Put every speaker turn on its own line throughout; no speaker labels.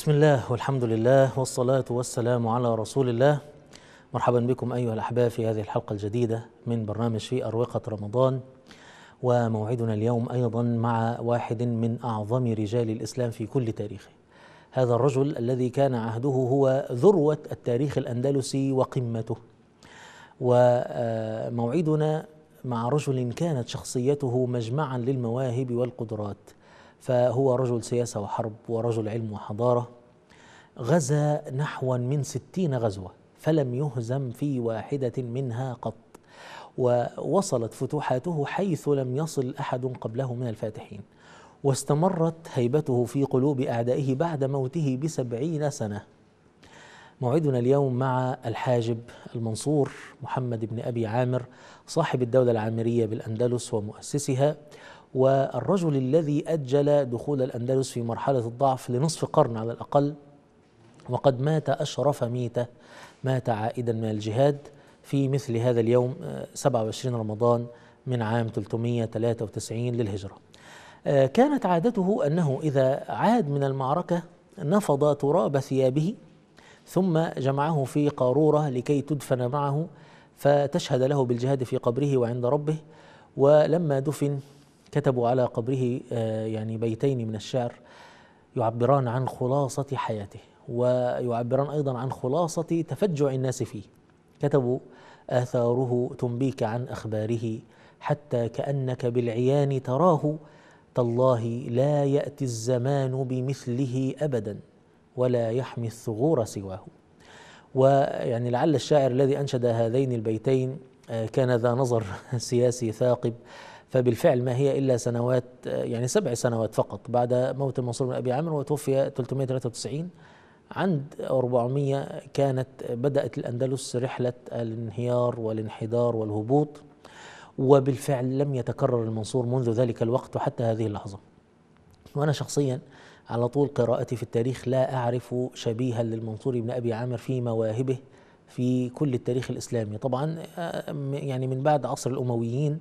بسم الله والحمد لله والصلاة والسلام على رسول الله مرحبا بكم أيها الأحباب في هذه الحلقة الجديدة من برنامج في أروقة رمضان وموعدنا اليوم أيضا مع واحد من أعظم رجال الإسلام في كل تاريخه هذا الرجل الذي كان عهده هو ذروة التاريخ الأندلسي وقمته وموعدنا مع رجل كانت شخصيته مجمعا للمواهب والقدرات فهو رجل سياسة وحرب ورجل علم وحضارة غزا نحو من ستين غزوة فلم يهزم في واحدة منها قط ووصلت فتوحاته حيث لم يصل أحد قبله من الفاتحين واستمرت هيبته في قلوب أعدائه بعد موته بسبعين سنة موعدنا اليوم مع الحاجب المنصور محمد بن أبي عامر صاحب الدولة العامرية بالأندلس ومؤسسها والرجل الذي أجل دخول الأندلس في مرحلة الضعف لنصف قرن على الأقل وقد مات أشرف ميتة مات عائدا من الجهاد في مثل هذا اليوم 27 آه، رمضان من عام 393 للهجرة آه، كانت عادته أنه إذا عاد من المعركة نفض تراب ثيابه ثم جمعه في قارورة لكي تدفن معه فتشهد له بالجهاد في قبره وعند ربه ولما دفن كتبوا على قبره آه، يعني بيتين من الشعر يعبران عن خلاصة حياته ويعبران أيضا عن خلاصة تفجع الناس فيه كتبوا آثاره تنبيك عن أخباره حتى كأنك بالعيان تراه تالله لا يأتي الزمان بمثله أبدا ولا يحمي الثغور سواه ويعني لعل الشاعر الذي أنشد هذين البيتين آه، كان ذا نظر سياسي ثاقب فبالفعل ما هي إلا سنوات آه، يعني سبع سنوات فقط بعد موت المنصور بن أبي عمرو وتوفي 393 عند 400 كانت بدأت الأندلس رحلة الانهيار والانحدار والهبوط وبالفعل لم يتكرر المنصور منذ ذلك الوقت وحتى هذه اللحظة وأنا شخصيا على طول قراءتي في التاريخ لا أعرف شبيها للمنصور بن أبي عامر في مواهبه في كل التاريخ الإسلامي طبعا آه، يعني من بعد عصر الأمويين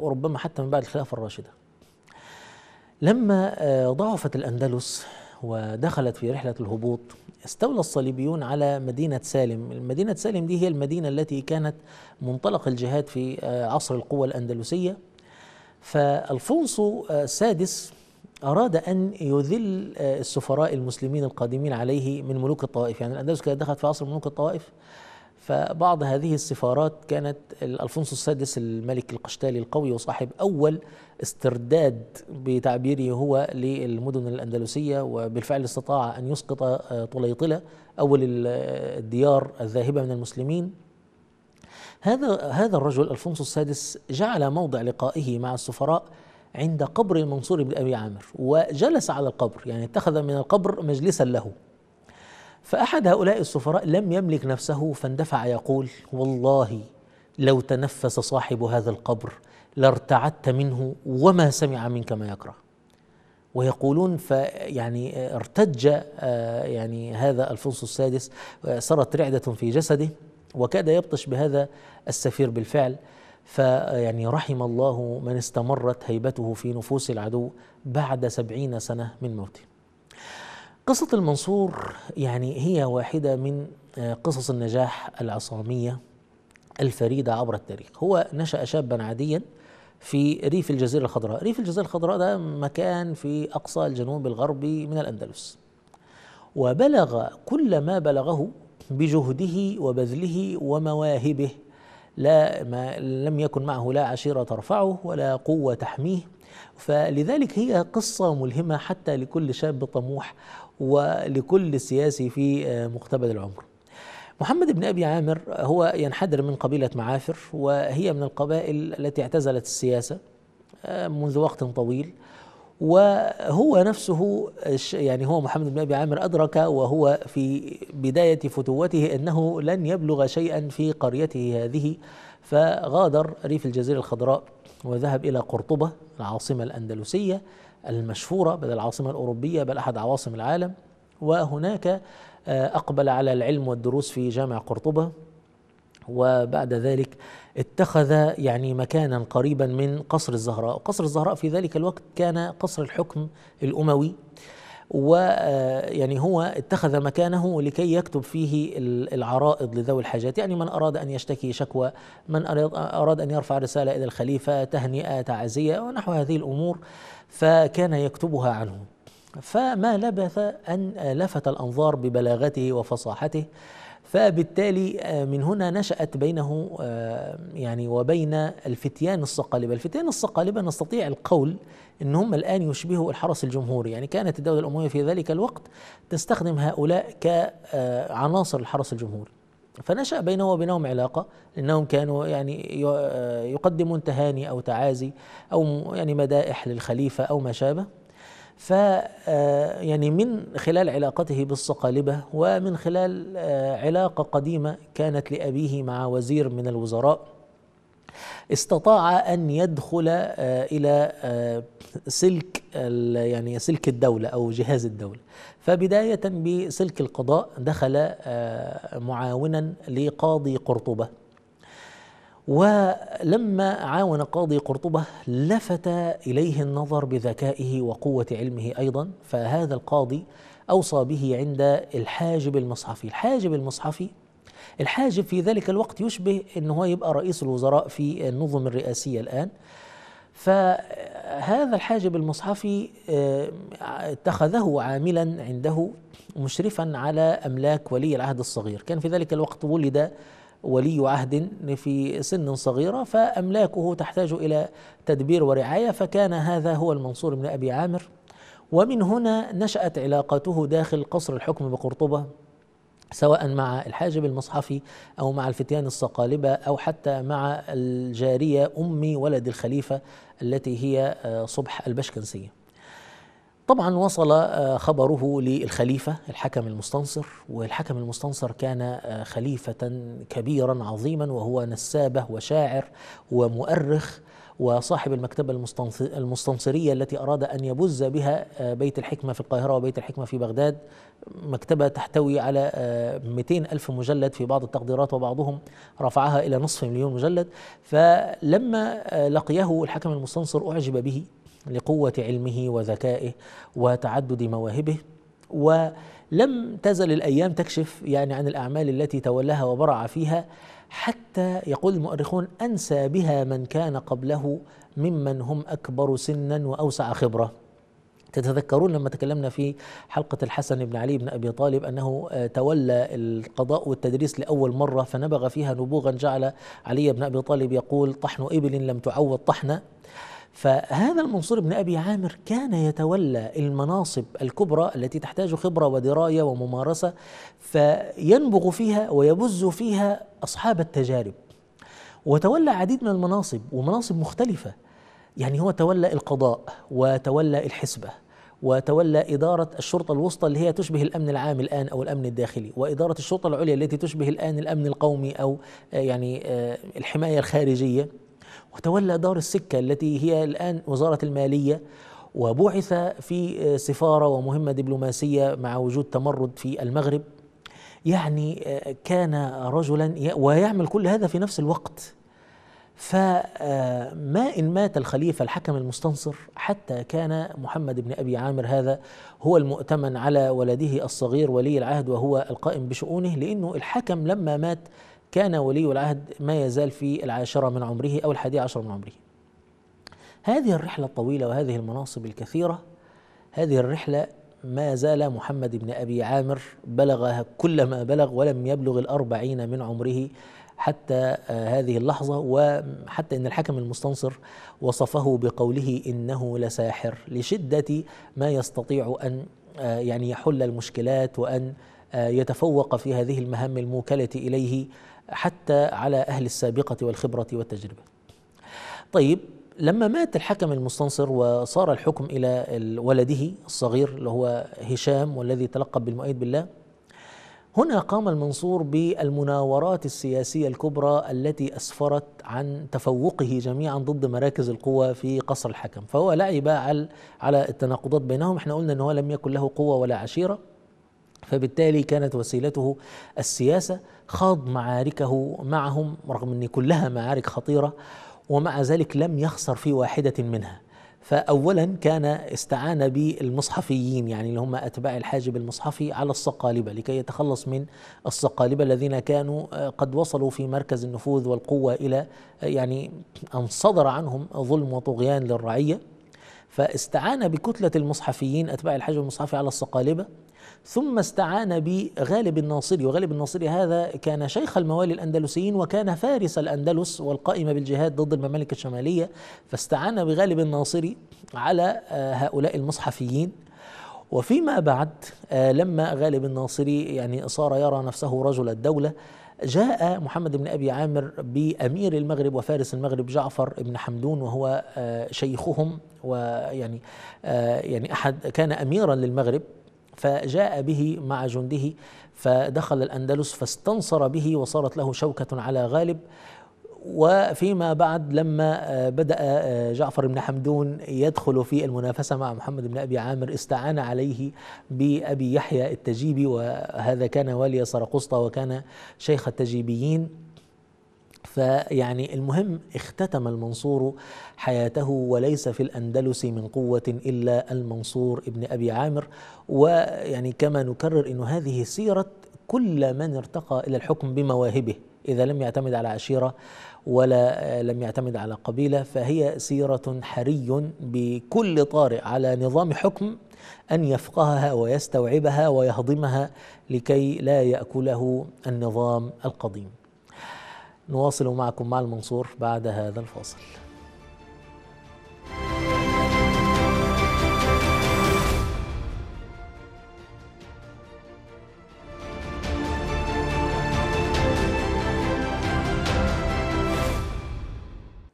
وربما آه، حتى من بعد الخلافة الراشدة لما آه، ضعفت الأندلس ودخلت في رحلة الهبوط استولى الصليبيون على مدينة سالم مدينة سالم دي هي المدينة التي كانت منطلق الجهاد في آه، عصر القوة الأندلسية فالفونسو السادس آه، أراد أن يذل آه، السفراء المسلمين القادمين عليه من ملوك الطوائف يعني الأندلس كانت دخلت في عصر ملوك الطوائف فبعض هذه السفارات كانت الفونسو السادس الملك القشتالي القوي وصاحب أول استرداد بتعبيره هو للمدن الأندلسية وبالفعل استطاع أن يسقط آه، طليطلة أول الديار الذاهبة من المسلمين هذا هذا الرجل الفونسو السادس جعل موضع لقائه مع السفراء عند قبر المنصور بن ابي عامر وجلس على القبر يعني اتخذ من القبر مجلسا له فأحد هؤلاء السفراء لم يملك نفسه فاندفع يقول والله لو تنفس صاحب هذا القبر لارتعدت منه وما سمع منك ما يكره ويقولون فيعني ارتج آه، يعني هذا الفونسو السادس سرت آه، رعدة في جسده وكاد يبطش بهذا السفير بالفعل فيعني رحم الله من استمرت هيبته في نفوس العدو بعد سبعين سنة من موته قصة المنصور يعني هي واحدة من آه، قصص النجاح العصامية الفريدة عبر التاريخ هو نشأ شابا عاديا في ريف الجزيرة الخضراء ريف الجزيرة الخضراء ده مكان في أقصى الجنوب الغربي من الأندلس وبلغ كل ما بلغه بجهده وبذله ومواهبه لا ما لم يكن معه لا عشيرة ترفعه ولا قوة تحميه فلذلك هي قصة ملهمة حتى لكل شاب طموح ولكل سياسي في آه، مقتبل العمر محمد بن أبي عامر هو ينحدر من قبيلة معافر وهي من القبائل التي اعتزلت السياسة آه، منذ وقت طويل وهو نفسه يعني هو محمد بن ابي عامر ادرك وهو في بدايه فتوته انه لن يبلغ شيئا في قريته هذه فغادر ريف الجزيره الخضراء وذهب إلى قرطبة العاصمة الأندلسية المشهورة بل العاصمة الأوروبية بل أحد عواصم العالم وهناك آه، أقبل على العلم والدروس في جامع قرطبة وبعد ذلك اتخذ يعني مكانا قريبا من قصر الزهراء قصر الزهراء في ذلك الوقت كان قصر الحكم الأموي ويعني آه، هو اتخذ مكانه لكي يكتب فيه العرائض لذوي الحاجات يعني من أراد أن يشتكي شكوى من أراد أن يرفع رسالة إلى الخليفة تهنئة تعزية ونحو هذه الأمور فكان يكتبها عنه فما لبث أن لفت الأنظار ببلاغته وفصاحته فبالتالي آه، من هنا نشأت بينه آه، يعني وبين الفتيان الصقالبة الفتيان الصقالبة نستطيع القول أن هم الآن يشبهوا الحرس الجمهوري يعني كانت الدولة الأموية في ذلك الوقت تستخدم هؤلاء كعناصر آه، الحرس الجمهوري فنشأ بينه وبينهم علاقة لأنهم كانوا يعني يقدمون تهاني أو تعازي أو يعني مدائح للخليفة أو ما شابه ف آه، يعني من خلال علاقته بالصقالبة ومن خلال آه، علاقة قديمة كانت لأبيه مع وزير من الوزراء استطاع أن يدخل آه، إلى سلك يعني سلك الدولة أو جهاز الدولة فبداية بسلك القضاء دخل معاونا لقاضي قرطبة ولما عاون قاضي قرطبة لفت إليه النظر بذكائه وقوة علمه أيضا فهذا القاضي أوصى به عند الحاجب المصحفي الحاجب المصحفي الحاجب في ذلك الوقت يشبه أنه هو يبقى رئيس الوزراء في النظم الرئاسية الآن فهذا الحاجب المصحفي آه، اتخذه عاملا عنده مشرفا على أملاك ولي العهد الصغير كان في ذلك الوقت ولد ولي عهد في سن صغيرة فأملاكه تحتاج إلى تدبير ورعاية فكان هذا هو المنصور بن أبي عامر ومن هنا نشأت علاقته داخل قصر الحكم بقرطبة سواء مع الحاجب المصحفي أو مع الفتيان الصقالبة أو حتى مع الجارية أم ولد الخليفة التي هي آه، صبح البشكنسية طبعا وصل آه، خبره للخليفة الحكم المستنصر والحكم المستنصر كان آه، خليفة كبيرا عظيما وهو نسابة وشاعر ومؤرخ وصاحب المكتبة المستنصرية التي أراد أن يبز بها آه، بيت الحكمة في القاهرة وبيت الحكمة في بغداد مكتبة تحتوي على 200 ألف مجلد في بعض التقديرات وبعضهم رفعها إلى نصف مليون مجلد فلما لقيه الحكم المستنصر أعجب به لقوة علمه وذكائه وتعدد مواهبه ولم تزل الأيام تكشف يعني عن الأعمال التي تولاها وبرع فيها حتى يقول المؤرخون أنسى بها من كان قبله ممن هم أكبر سنا وأوسع خبرة تتذكرون لما تكلمنا في حلقة الحسن بن علي بن أبي طالب أنه آه، تولى القضاء والتدريس لأول مرة فنبغ فيها نبوغا جعل علي بن أبي طالب يقول طحن إبل لم تعوض طحنا فهذا المنصور بن ابي عامر كان يتولى المناصب الكبرى التي تحتاج خبره ودرايه وممارسه فينبغ فيها ويبز فيها اصحاب التجارب وتولى عديد من المناصب ومناصب مختلفه يعني هو تولى القضاء وتولى الحسبه وتولى إدارة الشرطة الوسطى اللي هي تشبه الأمن العام الآن أو الأمن الداخلي وإدارة الشرطة العليا التي تشبه الآن الأمن القومي أو آه، يعني آه، الحماية الخارجية وتولى دار السكة التي هي الآن وزارة المالية وبعث في سفارة ومهمة دبلوماسية مع وجود تمرد في المغرب يعني آه، كان رجلا ويعمل كل هذا في نفس الوقت فما آه، إن مات الخليفة الحكم المستنصر حتى كان محمد بن أبي عامر هذا هو المؤتمن على ولده الصغير ولي العهد وهو القائم بشؤونه لأنه الحكم لما مات كان ولي العهد ما يزال في العاشرة من عمره أو الحادية عشرة من عمره هذه الرحلة الطويلة وهذه المناصب الكثيرة هذه الرحلة ما زال محمد بن أبي عامر بلغ كل ما بلغ ولم يبلغ الأربعين من عمره حتى آه، هذه اللحظة وحتى أن الحكم المستنصر وصفه بقوله إنه لساحر لشدة ما يستطيع أن آه، يعني يحل المشكلات وأن آه، يتفوق في هذه المهام الموكلة إليه حتى على أهل السابقة والخبرة والتجربة طيب لما مات الحكم المستنصر وصار الحكم إلى ولده الصغير اللي هو هشام والذي تلقب بالمؤيد بالله هنا قام المنصور بالمناورات السياسية الكبرى التي أسفرت عن تفوقه جميعا ضد مراكز القوى في قصر الحكم فهو لعب على التناقضات بينهم احنا قلنا أنه لم يكن له قوة ولا عشيرة فبالتالي كانت وسيلته السياسة خاض معاركه معهم رغم أن كلها معارك خطيرة ومع ذلك لم يخسر في واحدة منها فأولا كان استعان بالمصحفيين يعني اللي هم أتباع الحاجب المصحفي على الصقالبة لكي يتخلص من الصقالبة الذين كانوا آه، قد وصلوا في مركز النفوذ والقوة إلى آه، يعني أن صدر عنهم ظلم وطغيان للرعية فاستعان بكتلة المصحفيين أتباع الحاجب المصحفي على الصقالبة ثم استعان بغالب الناصري وغالب الناصري هذا كان شيخ الموالي الأندلسيين وكان فارس الأندلس والقائم بالجهاد ضد الممالك الشمالية فاستعان بغالب الناصري على آه، هؤلاء المصحفيين وفيما بعد آه، لما غالب الناصري يعني صار يرى نفسه رجل الدولة جاء محمد بن أبي عامر بأمير المغرب وفارس المغرب جعفر بن حمدون وهو آه، شيخهم ويعني يعني أحد كان أميرا للمغرب فجاء به مع جنده فدخل الأندلس فاستنصر به وصارت له شوكة على غالب وفيما بعد لما آه، بدأ آه، جعفر بن حمدون يدخل في المنافسة مع محمد بن أبي عامر استعان عليه بأبي يحيى التجيبي وهذا كان والي سرقسطة وكان شيخ التجيبيين فيعني المهم اختتم المنصور حياته وليس في الأندلس من قوة إلا المنصور ابن أبي عامر ويعني كما نكرر أن هذه سيرة كل من ارتقى إلى الحكم بمواهبه إذا لم يعتمد على عشيرة ولا لم يعتمد على قبيلة فهي سيرة حري بكل طارئ على نظام حكم أن يفقهها ويستوعبها ويهضمها لكي لا يأكله النظام القديم نواصل معكم مع المنصور بعد هذا الفاصل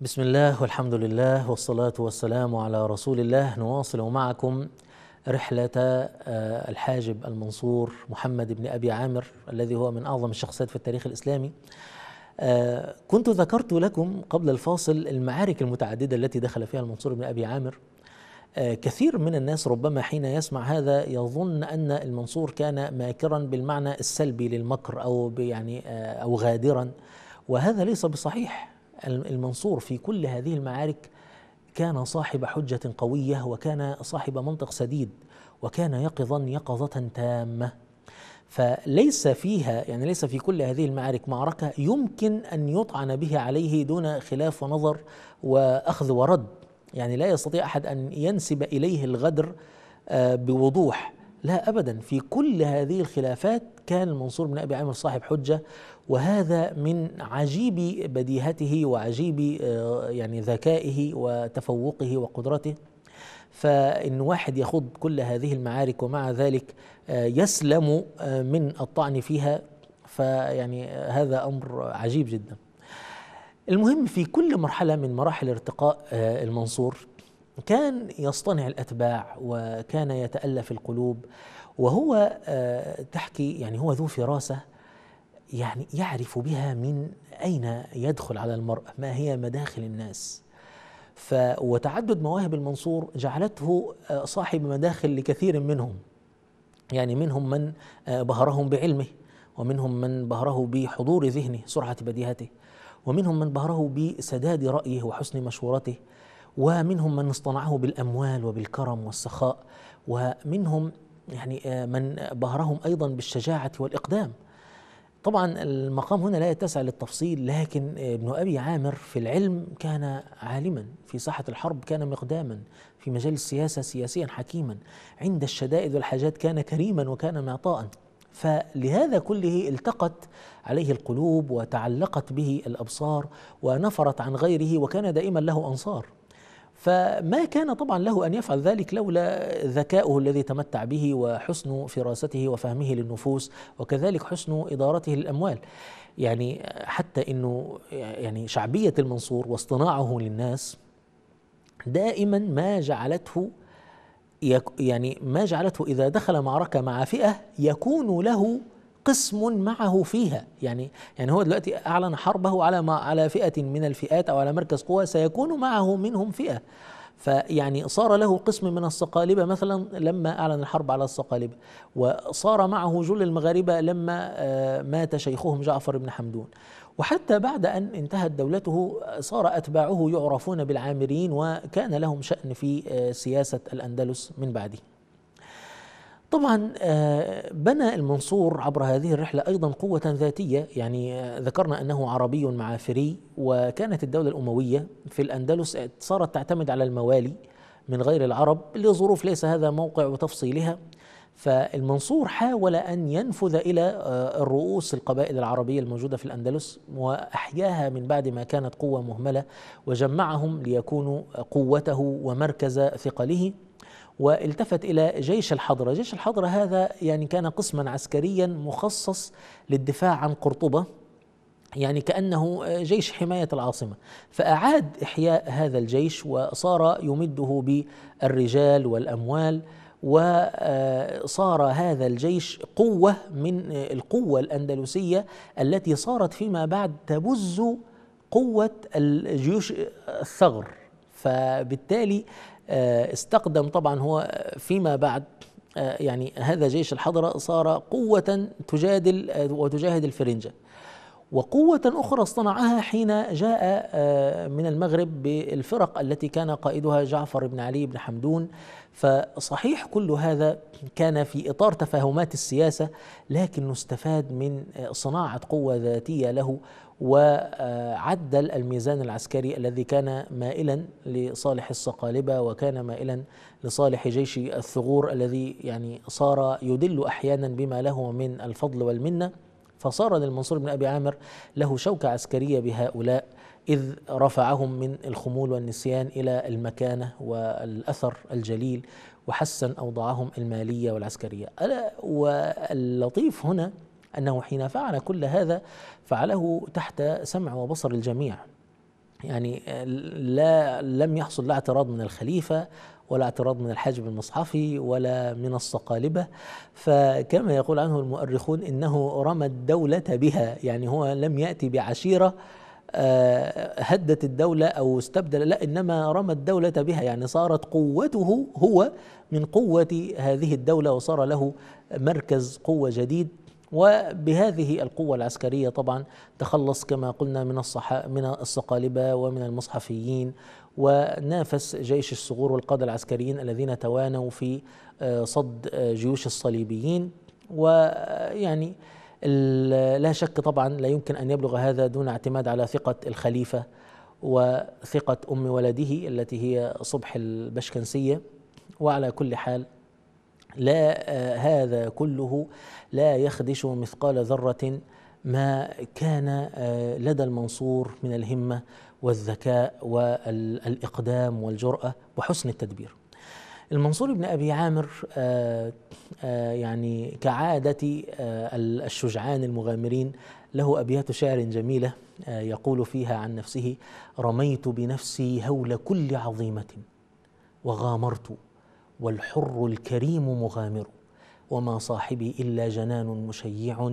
بسم الله والحمد لله والصلاة والسلام على رسول الله نواصل معكم رحلة الحاجب المنصور محمد بن أبي عامر الذي هو من أعظم الشخصيات في التاريخ الإسلامي آه، كنت ذكرت لكم قبل الفاصل المعارك المتعددة التي دخل فيها المنصور بن أبي عامر آه، كثير من الناس ربما حين يسمع هذا يظن أن المنصور كان ماكرا بالمعنى السلبي للمكر أو يعني آه، أو غادرا وهذا ليس بصحيح المنصور في كل هذه المعارك كان صاحب حجة قوية وكان صاحب منطق سديد وكان يقظا يقظة تامة فليس فيها يعني ليس في كل هذه المعارك معركة يمكن أن يطعن بها عليه دون خلاف ونظر وأخذ ورد يعني لا يستطيع أحد أن ينسب إليه الغدر آه، بوضوح لا أبدا في كل هذه الخلافات كان المنصور بن أبي عامر صاحب حجة وهذا من عجيب بديهته وعجيب آه، يعني ذكائه وتفوقه وقدرته فإن واحد يخوض كل هذه المعارك ومع ذلك آه، يسلم آه، من الطعن فيها فيعني آه، هذا أمر عجيب جدا المهم في كل مرحلة من مراحل ارتقاء المنصور كان يصطنع الأتباع وكان يتألف القلوب وهو تحكي يعني هو ذو فراسة يعني يعرف بها من أين يدخل على المرأة ما هي مداخل الناس ف وتعدد مواهب المنصور جعلته آه، صاحب مداخل لكثير منهم يعني منهم من آه، بهرهم بعلمه ومنهم من بهره بحضور ذهنه سرعة بديهته ومنهم من بهره بسداد رأيه وحسن مشورته ومنهم من اصطنعه بالأموال وبالكرم والسخاء ومنهم يعني آه، من بهرهم أيضا بالشجاعة والإقدام طبعا المقام هنا لا يتسع للتفصيل لكن ابن أبي عامر في العلم كان عالما في ساحة الحرب كان مقداما في مجال السياسة سياسيا حكيما عند الشدائد والحاجات كان كريما وكان معطاء فلهذا كله التقت عليه القلوب وتعلقت به الابصار ونفرت عن غيره وكان دائما له انصار فما كان طبعا له أن يفعل ذلك لولا ذكاؤه الذي تمتع به وحسن فراسته وفهمه للنفوس وكذلك حسن إدارته للأموال يعني حتى أنه يعني شعبية المنصور واصطناعه للناس دائما ما جعلته يعني ما جعلته إذا دخل معركة مع فئة يكون له قسم معه فيها يعني يعني هو دلوقتي اعلن حربه على ما على فئه من الفئات او على مركز قوى سيكون معه منهم فئه فيعني صار له قسم من الصقالبه مثلا لما اعلن الحرب على الصقالبه وصار معه جل المغاربه لما آه، مات شيخهم جعفر بن حمدون وحتى بعد ان انتهت دولته صار اتباعه يعرفون بالعامريين وكان لهم شان في آه، سياسه الاندلس من بعده طبعا آه، بنى المنصور عبر هذه الرحلة أيضا قوة ذاتية يعني آه، ذكرنا أنه عربي معافري وكانت الدولة الأموية في الأندلس صارت تعتمد على الموالي من غير العرب لظروف ليس هذا موقع وتفصيلها فالمنصور حاول أن ينفذ إلى آه، الرؤوس القبائل العربية الموجودة في الأندلس وأحياها من بعد ما كانت قوة مهملة وجمعهم ليكونوا قوته ومركز ثقله والتفت إلى جيش الحضرة جيش الحضرة هذا يعني كان قسما عسكريا مخصص للدفاع عن قرطبة يعني كأنه جيش حماية العاصمة فأعاد إحياء هذا الجيش وصار يمده بالرجال والأموال وصار هذا الجيش قوة من القوة الأندلسية التي صارت فيما بعد تبز قوة الجيوش الثغر فبالتالي آه، استقدم طبعا هو فيما بعد آه، يعني هذا جيش الحضرة صار قوة تجادل آه، وتجاهد الفرنجة وقوة أخرى اصطنعها حين جاء من المغرب بالفرق التي كان قائدها جعفر بن علي بن حمدون فصحيح كل هذا كان في إطار تفاهمات السياسة لكنه استفاد من صناعة قوة ذاتية له وعدل الميزان العسكري الذي كان مائلا لصالح الصقالبه وكان مائلا لصالح جيش الثغور الذي يعني صار يدل احيانا بما له من الفضل والمنه فصار للمنصور بن ابي عامر له شوكه عسكريه بهؤلاء إذ رفعهم من الخمول والنسيان إلى المكانة والأثر الجليل وحسن أوضاعهم المالية والعسكرية ألا واللطيف هنا أنه حين فعل كل هذا فعله تحت سمع وبصر الجميع يعني لا لم يحصل لا اعتراض من الخليفة ولا اعتراض من الحاجب المصحفي ولا من الصقالبة فكما يقول عنه المؤرخون إنه رمى الدولة بها يعني هو لم يأتي بعشيرة آه، هدت الدولة أو استبدل لا إنما رمى الدولة بها يعني صارت قوته هو من قوة هذه الدولة وصار له مركز قوة جديد وبهذه القوة العسكرية طبعا تخلص كما قلنا من الصح من الصقالبة ومن المصحفيين ونافس جيش الصغور والقادة العسكريين الذين توانوا في آه، صد آه، جيوش الصليبيين ويعني لا شك طبعا لا يمكن أن يبلغ هذا دون اعتماد على ثقة الخليفة وثقة أم ولده التي هي صبح البشكنسية وعلى كل حال لا آه، هذا كله لا يخدش مثقال ذرة ما كان آه، لدى المنصور من الهمة والذكاء والإقدام والجرأة وحسن التدبير المنصور بن أبي عامر آه، يعني كعادة الشجعان المغامرين له أبيات شعر جميلة يقول فيها عن نفسه رميت بنفسي هول كل عظيمة وغامرت والحر الكريم مغامر وما صاحبي إلا جنان مشيع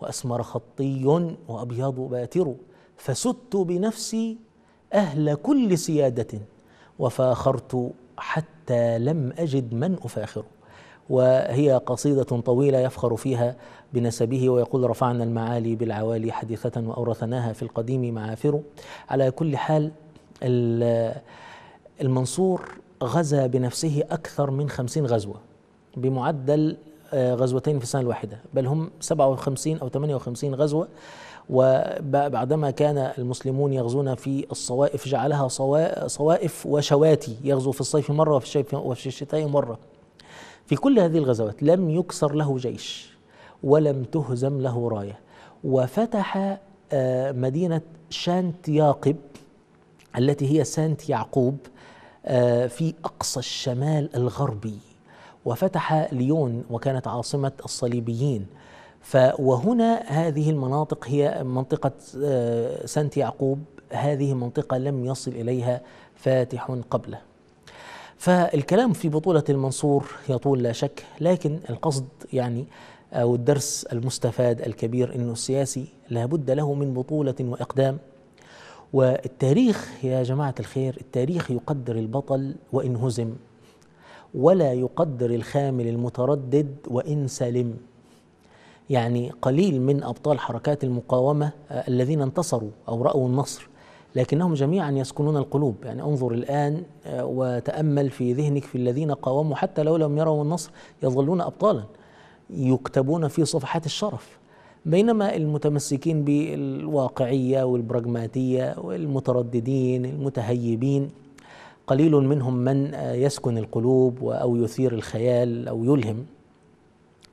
وأسمر خطي وأبيض باتر فست بنفسي أهل كل سيادة وفاخرت حتى لم أجد من أفاخر وهي قصيدة طويلة يفخر فيها بنسبه ويقول رفعنا المعالي بالعوالي حديثة وأورثناها في القديم معافر على كل حال المنصور غزا بنفسه أكثر من خمسين غزوة بمعدل آه، غزوتين في السنة الواحدة بل هم 57 أو 58 غزوة وبعدما كان المسلمون يغزون في الصوائف جعلها صوائف وشواتي يغزو في الصيف مرة وفي الشتاء مرة في كل هذه الغزوات لم يكسر له جيش ولم تهزم له راية وفتح آه، مدينة شانت ياقب التي هي سانت يعقوب آه، في أقصى الشمال الغربي وفتح ليون وكانت عاصمة الصليبيين وهنا هذه المناطق هي منطقة آه، سانت يعقوب هذه منطقة لم يصل إليها فاتح قبله فالكلام في بطولة المنصور يطول لا شك لكن القصد يعني أو الدرس المستفاد الكبير أنه السياسي لابد له من بطولة وإقدام والتاريخ يا جماعة الخير التاريخ يقدر البطل وإن هزم ولا يقدر الخامل المتردد وإن سلم يعني قليل من أبطال حركات المقاومة آه، الذين انتصروا أو رأوا النصر لكنهم جميعا يسكنون القلوب يعني انظر الآن آه، وتأمل في ذهنك في الذين قاوموا حتى لو لم يروا النصر يظلون أبطالا يكتبون في صفحات الشرف بينما المتمسكين بالواقعيه والبراجماتيه والمترددين المتهيبين قليل منهم من يسكن القلوب او يثير الخيال او يلهم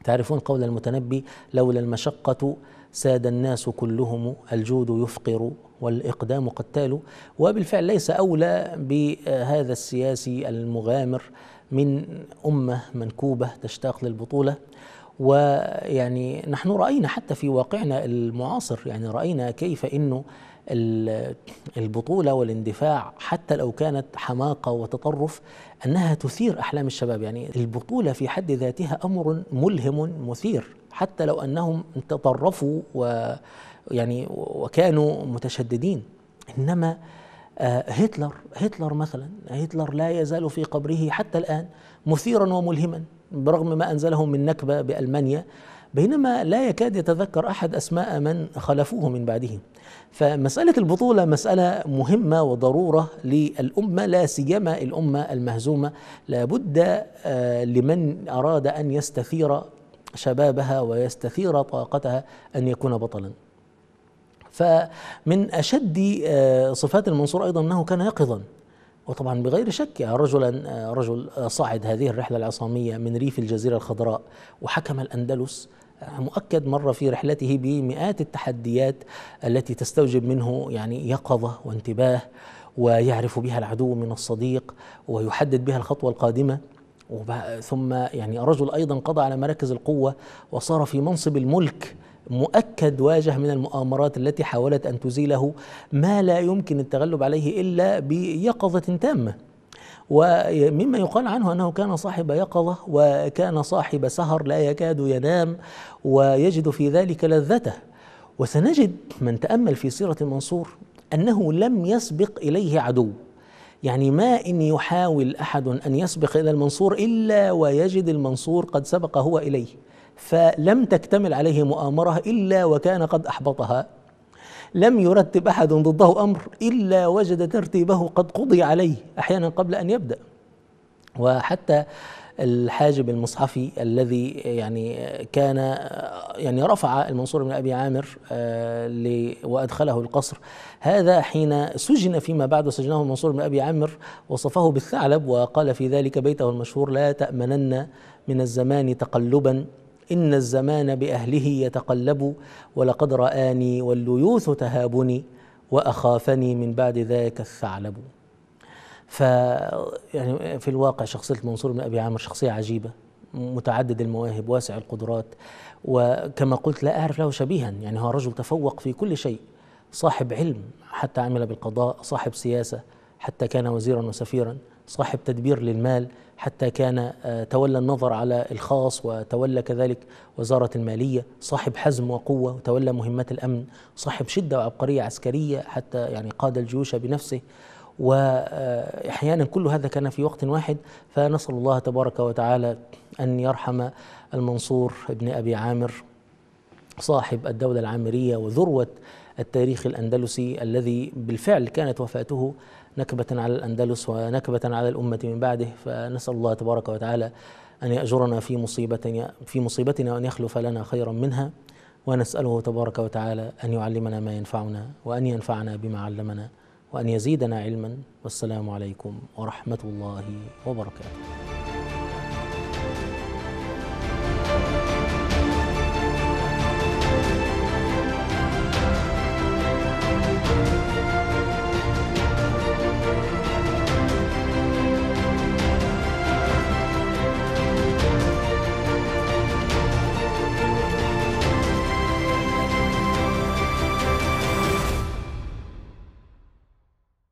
تعرفون قول المتنبي لولا المشقه ساد الناس كلهم الجود يفقر والإقدام قتال وبالفعل ليس أولى بهذا السياسي المغامر من أمة منكوبة تشتاق للبطولة ويعني نحن راينا حتى في واقعنا المعاصر يعني راينا كيف انه البطولة والاندفاع حتى لو كانت حماقة وتطرف أنها تثير أحلام الشباب يعني البطولة في حد ذاتها أمر ملهم مثير حتى لو أنهم تطرفوا و يعني وكانوا متشددين إنما آه، هتلر هتلر مثلا هتلر لا يزال في قبره حتى الآن مثيرا وملهما برغم ما أنزله من نكبة بألمانيا بينما لا يكاد يتذكر أحد أسماء من خلفوه من بعده فمسألة البطولة مسألة مهمة وضرورة للأمة لا سيما الأمة المهزومة لابد آه، لمن أراد أن يستثير شبابها ويستثير طاقتها أن يكون بطلاً فمن أشد آه، صفات المنصور أيضا أنه كان يقظا وطبعا بغير شك رجلا آه، رجل آه، صعد هذه الرحلة العصامية من ريف الجزيرة الخضراء وحكم الأندلس آه، مؤكد مر في رحلته بمئات التحديات التي تستوجب منه يعني يقظة وانتباه ويعرف بها العدو من الصديق ويحدد بها الخطوة القادمة ثم يعني رجل أيضا قضى على مراكز القوة وصار في منصب الملك مؤكد واجه من المؤامرات التي حاولت أن تزيله ما لا يمكن التغلب عليه إلا بيقظة تامة ومما يقال عنه انه كان صاحب يقظه وكان صاحب سهر لا يكاد ينام ويجد في ذلك لذته وسنجد من تامل في سيره المنصور انه لم يسبق اليه عدو يعني ما ان يحاول احد ان يسبق الى المنصور الا ويجد المنصور قد سبق هو اليه فلم تكتمل عليه مؤامرة إلا وكان قد أحبطها لم يرتب أحد ضده أمر إلا وجد ترتيبه قد قضي عليه أحيانا قبل أن يبدأ وحتى الحاجب المصحفي الذي يعني كان يعني رفع المنصور بن ابي عامر آه، وادخله القصر هذا حين سجن فيما بعد سجنه المنصور بن ابي عامر وصفه بالثعلب وقال في ذلك بيته المشهور لا تامنن من الزمان تقلبا إن الزمان بأهله يتقلب ولقد رآني والليوث تهابني وأخافني من بعد ذاك الثعلب ف يعني في الواقع شخصية المنصور بن أبي عامر شخصية عجيبة متعدد المواهب واسع القدرات وكما قلت لا أعرف له شبيها يعني هو رجل تفوق في كل شيء صاحب علم حتى عمل بالقضاء صاحب سياسة حتى كان وزيرا وسفيرا صاحب تدبير للمال حتى كان آه، تولى النظر على الخاص وتولى كذلك وزارة المالية صاحب حزم وقوة وتولى مهمات الأمن صاحب شدة وعبقرية عسكرية حتى يعني قاد الجيوش بنفسه واحيانا كل هذا كان في وقت واحد فنسال الله تبارك وتعالى ان يرحم المنصور ابن ابي عامر صاحب الدوله العامريه وذروه التاريخ الأندلسي الذي بالفعل كانت وفاته نكبة على الأندلس ونكبة على الأمة من بعده فنسأل الله تبارك وتعالى أن يأجرنا في مصيبتنا في مصيبتنا وأن يخلف لنا خيرا منها ونسأله تبارك وتعالى أن يعلمنا ما ينفعنا وأن ينفعنا بما علمنا وأن يزيدنا علما والسلام عليكم ورحمة الله وبركاته